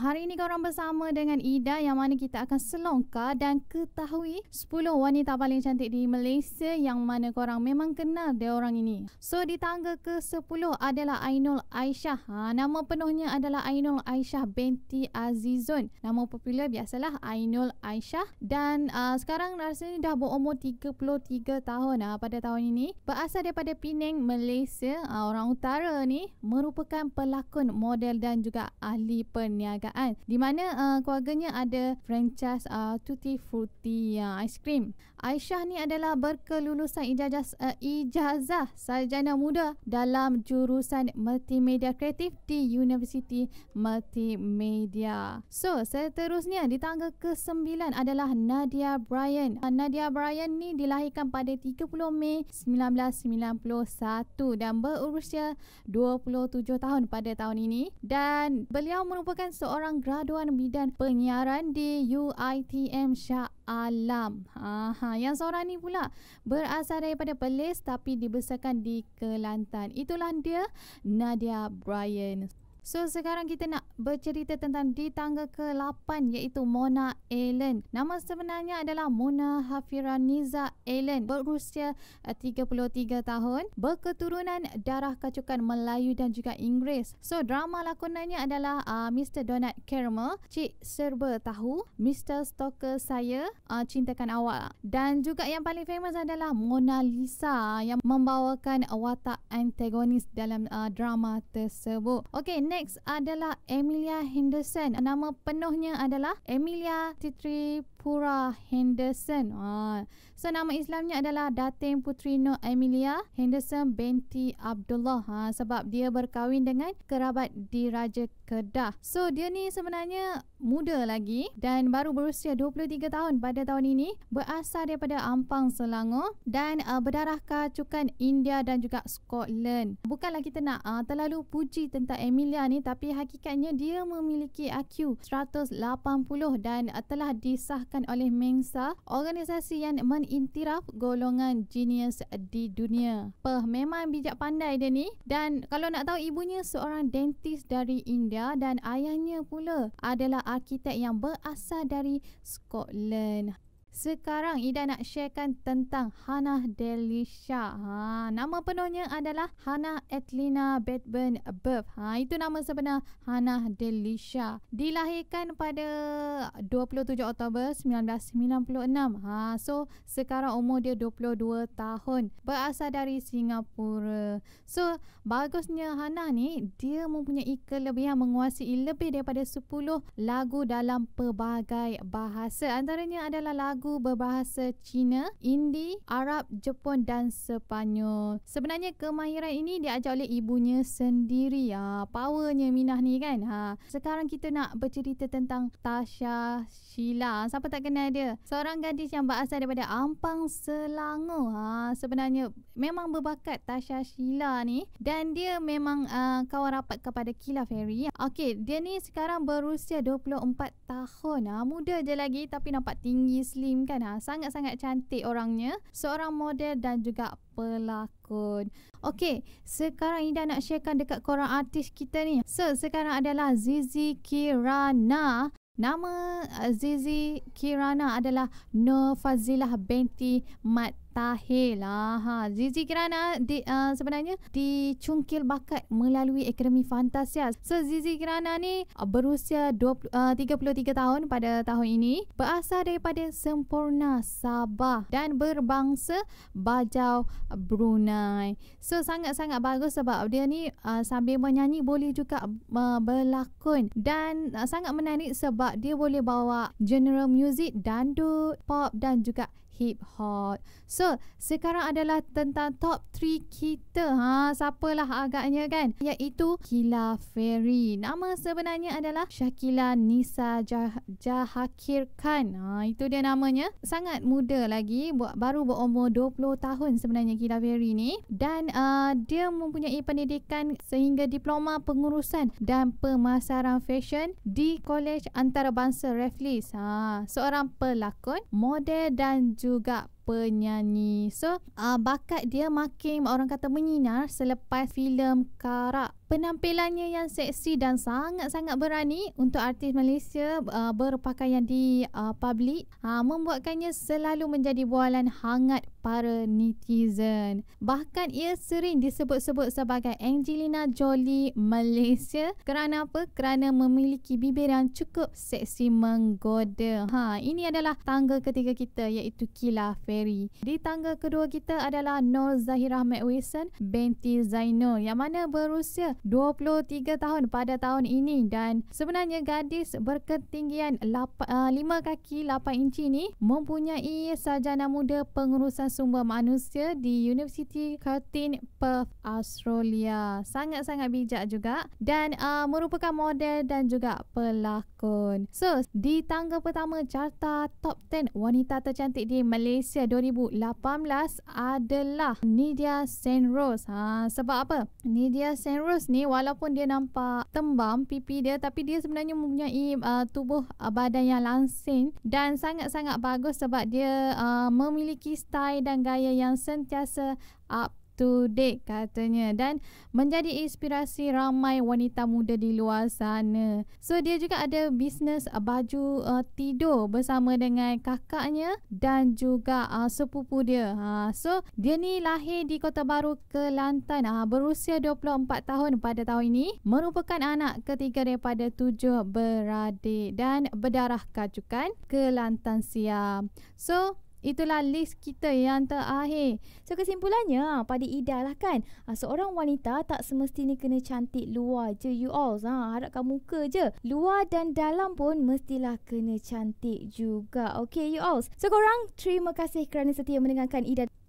Hari ini korang bersama dengan Ida yang mana kita akan selongkar dan ketahui 10 wanita paling cantik di Malaysia yang mana korang memang kenal dia orang ini. So di tangga ke-10 adalah Ainul Aisyah. Ha, nama penuhnya adalah Ainul Aisyah binti Azizun. Nama popular biasalah Ainul Aisyah dan uh, sekarang rasanya dah berumur 33 tahun uh, pada tahun ini. Berasal daripada Penang, Malaysia, uh, orang utara ni merupakan pelakon, model dan juga ahli perniagaan perniagaan di mana uh, keluarganya ada franchise uh, Tutti Frutti uh, ice cream. Aisyah ni adalah berkelulusan ijazah uh, ijazah sarjana muda dalam jurusan multimedia kreatif di University Multimedia. So, seterusnya di tangga ke-9 adalah Nadia Bryan. Uh, Nadia Bryan ni dilahirkan pada 30 Mei 1991 dan berusia 27 tahun pada tahun ini dan beliau merupakan seorang seorang graduan bidan penyiaran di UITM Shah Alam. Aha, yang seorang ni pula berasal daripada Perlis tapi dibesarkan di Kelantan. Itulah dia Nadia Bryan. So sekarang kita nak bercerita tentang di tangga ke-8 iaitu Mona Allen. Nama sebenarnya adalah Mona Hafira Niza Allen berusia 33 eh, tahun berketurunan darah kacukan Melayu dan juga Inggeris. So drama lakonannya adalah uh, ah, Mr. Donat Caramel, Cik Serba Tahu, Mr. Stalker Saya, uh, Cintakan Awak dan juga yang paling famous adalah Mona Lisa yang membawakan watak antagonis dalam uh, drama tersebut. Okay, next next adalah Emilia Henderson. Nama penuhnya adalah Emilia Titri Pura Henderson. Ah. So nama Islamnya adalah Datin Putri Nur Emilia Henderson binti Abdullah ha, sebab dia berkahwin dengan kerabat di Raja Kedah. So dia ni sebenarnya muda lagi dan baru berusia 23 tahun pada tahun ini berasal daripada Ampang Selangor dan uh, berdarah kacukan India dan juga Scotland. Bukanlah kita nak uh, terlalu puji tentang Emilia ni tapi hakikatnya dia memiliki IQ 180 dan uh, telah disah disahkan oleh Mensa, organisasi yang mengiktiraf golongan genius di dunia. Peh, memang bijak pandai dia ni. Dan kalau nak tahu ibunya seorang dentist dari India dan ayahnya pula adalah arkitek yang berasal dari Scotland. Sekarang Ida nak sharekan tentang Hana Delisha. Ha, nama penuhnya adalah Hana Adelina Bedburn Above. Ha, itu nama sebenar Hana Delisha. Dilahirkan pada 27 Oktober 1996. Ha, so sekarang umur dia 22 tahun. Berasal dari Singapura. So bagusnya Hana ni dia mempunyai kelebihan menguasai lebih daripada 10 lagu dalam pelbagai bahasa. Antaranya adalah lagu lagu berbahasa Cina, Indi, Arab, Jepun dan Sepanyol. Sebenarnya kemahiran ini diajar oleh ibunya sendiri. Ha, powernya Minah ni kan. Ha, sekarang kita nak bercerita tentang Tasha Sheila. Siapa tak kenal dia? Seorang gadis yang berasal daripada Ampang Selangor. Ha, sebenarnya memang berbakat Tasha Sheila ni dan dia memang uh, kawan rapat kepada Kila Ferry. Okey, dia ni sekarang berusia 24 tahun. Ha, muda je lagi tapi nampak tinggi slim Karim kan ha? Ah, sangat-sangat cantik orangnya Seorang model dan juga pelakon Okey, sekarang Ida nak sharekan dekat korang artis kita ni So, sekarang adalah Zizi Kirana Nama ah, Zizi Kirana adalah Nur Fazilah Binti Mat mustahil lah. Ha. Zizi kerana di, uh, sebenarnya dicungkil bakat melalui Akademi Fantasia. So Zizi kerana ni uh, berusia 20, uh, 33 tahun pada tahun ini. Berasal daripada Sempurna Sabah dan berbangsa Bajau Brunei. So sangat-sangat bagus sebab dia ni uh, sambil menyanyi boleh juga uh, berlakon. Dan uh, sangat menarik sebab dia boleh bawa general music, dandut, pop dan juga hip hop. So, sekarang adalah tentang top 3 kita. Ha, siapalah agaknya kan? Iaitu Kila Ferry. Nama sebenarnya adalah Shakila Nisa Jah- Jahakir Khan. Ha, itu dia namanya. Sangat muda lagi. Baru berumur 20 tahun sebenarnya Kila Ferry ni. Dan uh, dia mempunyai pendidikan sehingga diploma pengurusan dan pemasaran fashion di Kolej Antarabangsa Raffles. Ha, seorang pelakon, model dan juga juga penyanyi. So, uh, bakat dia makin orang kata menyinar selepas filem Karak penampilannya yang seksi dan sangat-sangat berani untuk artis Malaysia uh, berpakaian di uh, public uh, membuatkannya selalu menjadi bualan hangat para netizen. Bahkan ia sering disebut-sebut sebagai Angelina Jolie Malaysia kerana apa? Kerana memiliki bibir yang cukup seksi menggoda. Ha, ini adalah tangga ketiga kita iaitu Kila Ferry. Di tangga kedua kita adalah Nur Zahira Mac Wilson binti Zainul yang mana berusia 23 tahun pada tahun ini dan sebenarnya gadis berketinggian 5 eh, kaki 8 inci ni mempunyai sarjana muda pengurusan sumber manusia di University Curtin Perth Australia. Sangat-sangat bijak juga dan uh, merupakan model dan juga pelakon. So, di tangga pertama carta top 10 wanita tercantik di Malaysia 2018 adalah Nidia Senros. Ha, sebab apa? Nidia Senros ni walaupun dia nampak tembam pipi dia tapi dia sebenarnya mempunyai uh, tubuh uh, badan yang langsing dan sangat-sangat bagus sebab dia uh, memiliki style dan gaya yang sentiasa up to date katanya dan menjadi inspirasi ramai wanita muda di luar sana. So dia juga ada bisnes uh, baju uh, tidur bersama dengan kakaknya dan juga uh, sepupu dia. uh, so dia ni lahir di Kota Baru Kelantan uh, ha, berusia 24 tahun pada tahun ini merupakan anak ketiga daripada tujuh beradik dan berdarah kacukan Kelantan Siam. So Itulah list kita yang terakhir. So kesimpulannya ah, pada Ida lah kan. Ah, seorang wanita tak semestinya kena cantik luar je you all. Ha, harapkan muka je. Luar dan dalam pun mestilah kena cantik juga. Okay you all. So korang terima kasih kerana setia mendengarkan Ida.